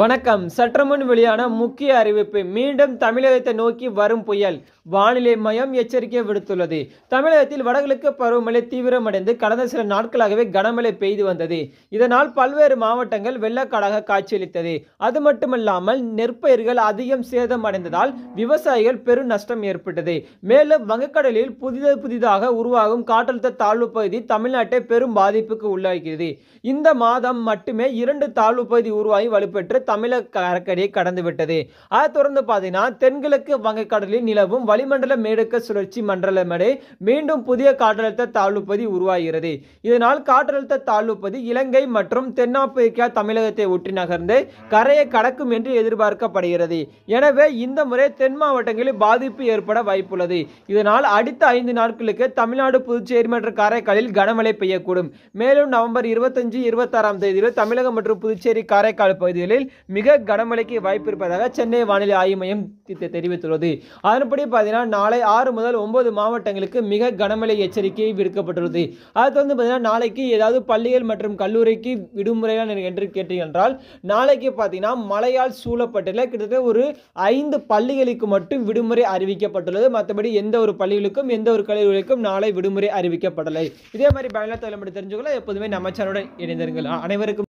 வணக்கம் முன் வெளியான முக்கிய அறிவிப்பு மீண்டும் தமிழகத்தை நோக்கி வரும் புயல் வானிலை மையம் எச்சரிக்கை விடுத்துள்ளது தமிழகத்தில் வடகிழக்கு பருவமழை தீவிரமடைந்து கடந்த சில நாட்களாகவே கனமழை பெய்து வந்தது இதனால் பல்வேறு மாவட்டங்கள் வெள்ளக்காடாக காட்சியளித்தது அது மட்டுமல்லாமல் நெற்பயிர்கள் அதிகம் சேதம் அடைந்ததால் விவசாயிகள் பெரும் நஷ்டம் ஏற்பட்டது மேலும் வங்கக்கடலில் புதித புதிதாக உருவாகும் காற்றழுத்த தாழ்வு பகுதி தமிழ்நாட்டை பெரும் பாதிப்புக்கு உள்ளாகிறது இந்த மாதம் மட்டுமே இரண்டு தாழ்வு பகுதி உருவாகி வலுப்பெற்று தமிழக கடற்கரையை கடந்துவிட்டது அதை தொடர்ந்து பார்த்தீங்கன்னா தென்கிழக்கு வங்கக்கடலில் நிலவும் வளிமண்டல மேடுக்க சுழற்சி மண்டலமடை மீண்டும் புதிய காற்றழுத்த தாழ்வு உருவாகிறது இதனால் காற்றழுத்த தாழ்வு இலங்கை மற்றும் தென்னாப்பிரிக்கா தமிழகத்தை ஒட்டி நகர்ந்து கரையை கடக்கும் என்று எதிர்பார்க்கப்படுகிறது எனவே இந்த முறை தென் மாவட்டங்களில் பாதிப்பு ஏற்பட வாய்ப்புள்ளது இதனால் அடுத்த ஐந்து நாட்களுக்கு தமிழ்நாடு புதுச்சேரி மற்றும் காரைக்காலில் கனமழை பெய்யக்கூடும் மேலும் நவம்பர் இருபத்தஞ்சு இருபத்தாறாம் தேதியில் தமிழகம் மற்றும் புதுச்சேரி காரைக்கால் பகுதிகளில் மிக கனமழைக்கு வாய்ப்பு இருப்பதாக சென்னை வானிலை ஆய்வு மையம் தெரிவித்துள்ளது அதன்படி பார்த்தீங்கன்னா நாளை ஆறு முதல் ஒன்பது மாவட்டங்களுக்கு மிக கனமழை எச்சரிக்கை விடுக்கப்பட்டுள்ளது அது வந்து பார்த்தீங்கன்னா நாளைக்கு ஏதாவது பள்ளிகள் மற்றும் கல்லூரிக்கு விடுமுறையா என்று கேட்டீங்க என்றால் நாளைக்கு பார்த்தீங்கன்னா மழையால் சூழப்பட்டுள்ள கிட்டத்தட்ட ஒரு ஐந்து பள்ளிகளுக்கு மட்டும் விடுமுறை அறிவிக்கப்பட்டுள்ளது மற்றபடி எந்த ஒரு பள்ளிகளுக்கும் எந்த ஒரு கல்லூரிகளுக்கும் நாளை விடுமுறை அறிவிக்கப்படலை இதே மாதிரி பயனுள்ள தலைமுறை தெரிஞ்சுக்கலாம் எப்போதுமே நம்ம சேனலுடன் இணைந்திருங்கள் அனைவருக்கும்